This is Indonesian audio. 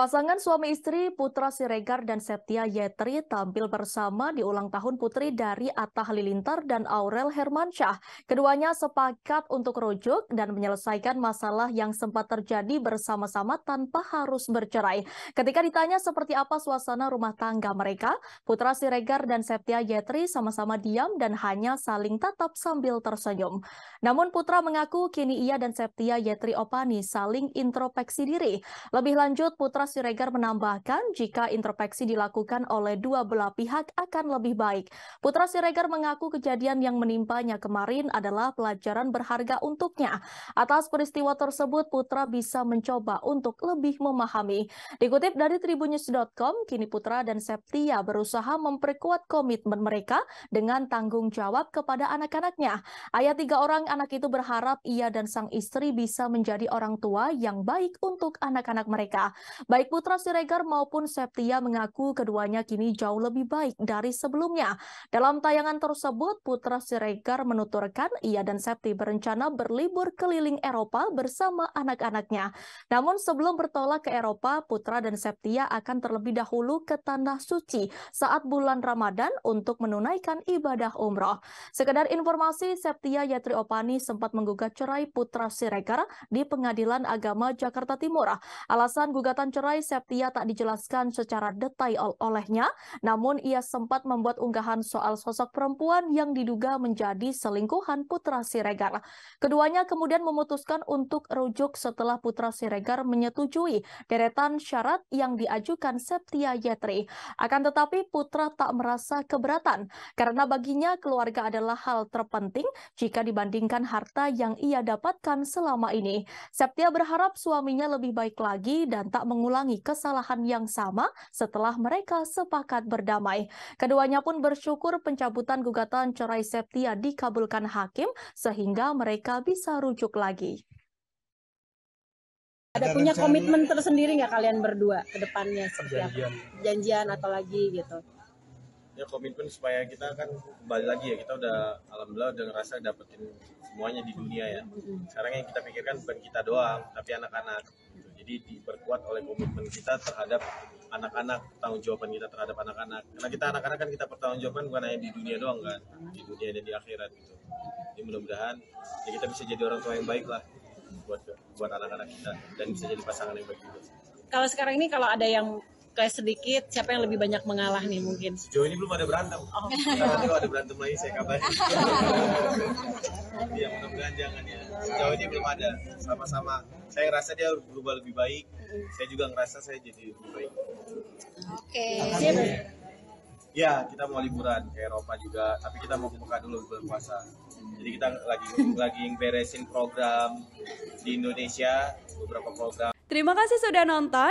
Pasangan suami istri Putra Siregar dan Septia Yetri tampil bersama di ulang tahun putri dari Atta Halilintar dan Aurel Hermansyah. Keduanya sepakat untuk rujuk dan menyelesaikan masalah yang sempat terjadi bersama-sama tanpa harus bercerai. Ketika ditanya seperti apa suasana rumah tangga mereka, Putra Siregar dan Septia Yetri sama-sama diam dan hanya saling tatap sambil tersenyum. Namun Putra mengaku kini ia dan Septia Yetri Opani saling introspeksi diri. Lebih lanjut, Putra Siregar menambahkan jika introspeksi dilakukan oleh dua belah pihak akan lebih baik. Putra Siregar mengaku kejadian yang menimpanya kemarin adalah pelajaran berharga untuknya. Atas peristiwa tersebut, Putra bisa mencoba untuk lebih memahami. Dikutip dari tribunnews.com, kini Putra dan Septia berusaha memperkuat komitmen mereka dengan tanggung jawab kepada anak-anaknya. Ayah tiga orang anak itu berharap ia dan sang istri bisa menjadi orang tua yang baik untuk anak-anak mereka. Baik Baik Putra Siregar maupun Septia mengaku keduanya kini jauh lebih baik dari sebelumnya. Dalam tayangan tersebut, Putra Siregar menuturkan ia dan Septi berencana berlibur keliling Eropa bersama anak-anaknya. Namun sebelum bertolak ke Eropa, Putra dan Septia akan terlebih dahulu ke Tanah Suci saat bulan Ramadan untuk menunaikan ibadah umroh. Sekedar informasi, Septia Yatri Opani sempat menggugat cerai Putra Siregar di Pengadilan Agama Jakarta Timur. Alasan gugatan cerai Rai Septia tak dijelaskan secara detail olehnya, namun ia sempat membuat unggahan soal sosok perempuan yang diduga menjadi selingkuhan Putra Siregar. Keduanya kemudian memutuskan untuk rujuk setelah Putra Siregar menyetujui deretan syarat yang diajukan Septia Yetri. Akan tetapi Putra tak merasa keberatan karena baginya keluarga adalah hal terpenting jika dibandingkan harta yang ia dapatkan selama ini. Septia berharap suaminya lebih baik lagi dan tak mengulangi mengulangi kesalahan yang sama setelah mereka sepakat berdamai. Keduanya pun bersyukur pencabutan gugatan cerai Septia dikabulkan hakim sehingga mereka bisa rujuk lagi. Ada, punya komitmen tersendiri nggak kalian berdua ke depannya seperti Janjian atau lagi gitu. Ya komitmen supaya kita kan kembali lagi ya kita udah alhamdulillah udah ngerasa dapetin semuanya di dunia ya. Sekarang yang kita pikirkan bukan kita doang tapi anak-anak jadi diperkuat oleh komitmen kita terhadap anak-anak, tanggung jawaban kita terhadap anak-anak. Karena kita anak-anak kan kita jawaban bukan hanya di dunia doang kan, di dunia dan di akhirat gitu. Jadi mudah-mudahan ya kita bisa jadi orang tua yang baik lah buat buat anak-anak kita dan bisa jadi pasangan yang baik juga. Kalau sekarang ini kalau ada yang kayak sedikit siapa yang lebih banyak mengalah nih mungkin sejauh ini belum ada berantem oh. kalau ada berantem lagi saya kabarin ya mudah-mudahan jangan ya sejauh ini belum ada sama-sama saya ngerasa dia berubah lebih baik saya juga ngerasa saya jadi lebih baik oke okay. Ya. ya, kita mau liburan ke Eropa juga, tapi kita mau buka dulu bulan puasa. Jadi kita lagi lagi beresin program di Indonesia, beberapa program. Terima kasih sudah nonton.